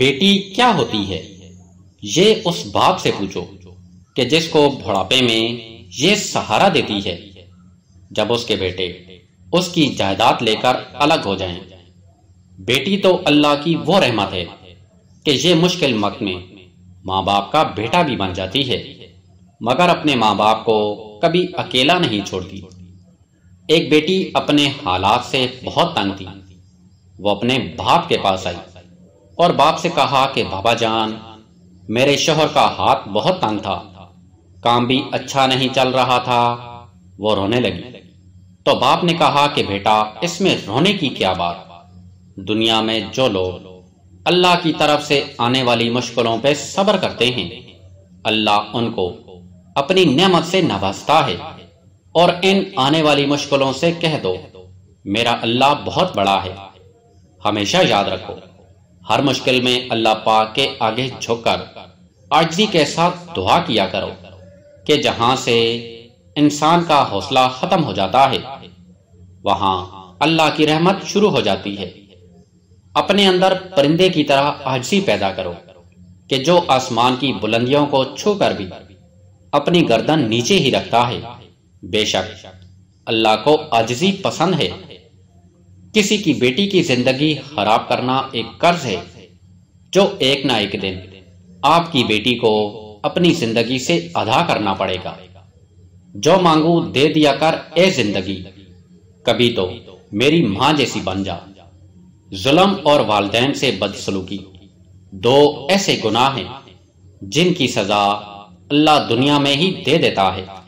बेटी क्या होती है ये उस बाप से पूछो कि जिसको बुढ़ापे में ये सहारा देती है जब उसके बेटे उसकी जायदाद लेकर अलग हो जाएं। बेटी तो अल्लाह की वो रहमत है कि ये मुश्किल वक्त में माँ बाप का बेटा भी बन जाती है मगर अपने माँ बाप को कभी अकेला नहीं छोड़ती एक बेटी अपने हालात से बहुत तंग थी वो अपने बाप के पास आई और बाप से कहा कि बाबा जान मेरे शोहर का हाथ बहुत तंग था काम भी अच्छा नहीं चल रहा था वो रोने लगी तो बाप ने कहा कि बेटा इसमें रोने की क्या बात दुनिया में जो लोग अल्लाह की तरफ से आने वाली मुश्किलों पर सब्र करते हैं अल्लाह उनको अपनी नेमत से नवाजता है और इन आने वाली मुश्किलों से कह दो मेरा अल्लाह बहुत बड़ा है हमेशा याद रखो हर मुश्किल में अल्लाह पाक के आगे झुककर आजी के साथ दुआ किया करो कि जहां से इंसान का हौसला खत्म हो जाता है वहां अल्लाह की रहमत शुरू हो जाती है अपने अंदर परिंदे की तरह आजी पैदा करो कि जो आसमान की बुलंदियों को छू कर भी अपनी गर्दन नीचे ही रखता है बेशक अल्लाह को आजी पसंद है किसी की बेटी की जिंदगी खराब करना एक कर्ज है जो एक ना एक दिन आपकी बेटी को अपनी जिंदगी से अदा करना पड़ेगा जो मांगू दे दिया कर ए जिंदगी कभी तो मेरी मां जैसी बन जा जुलम और वालदेन से बदसलूकी दो ऐसे गुनाह हैं जिनकी सजा अल्लाह दुनिया में ही दे देता है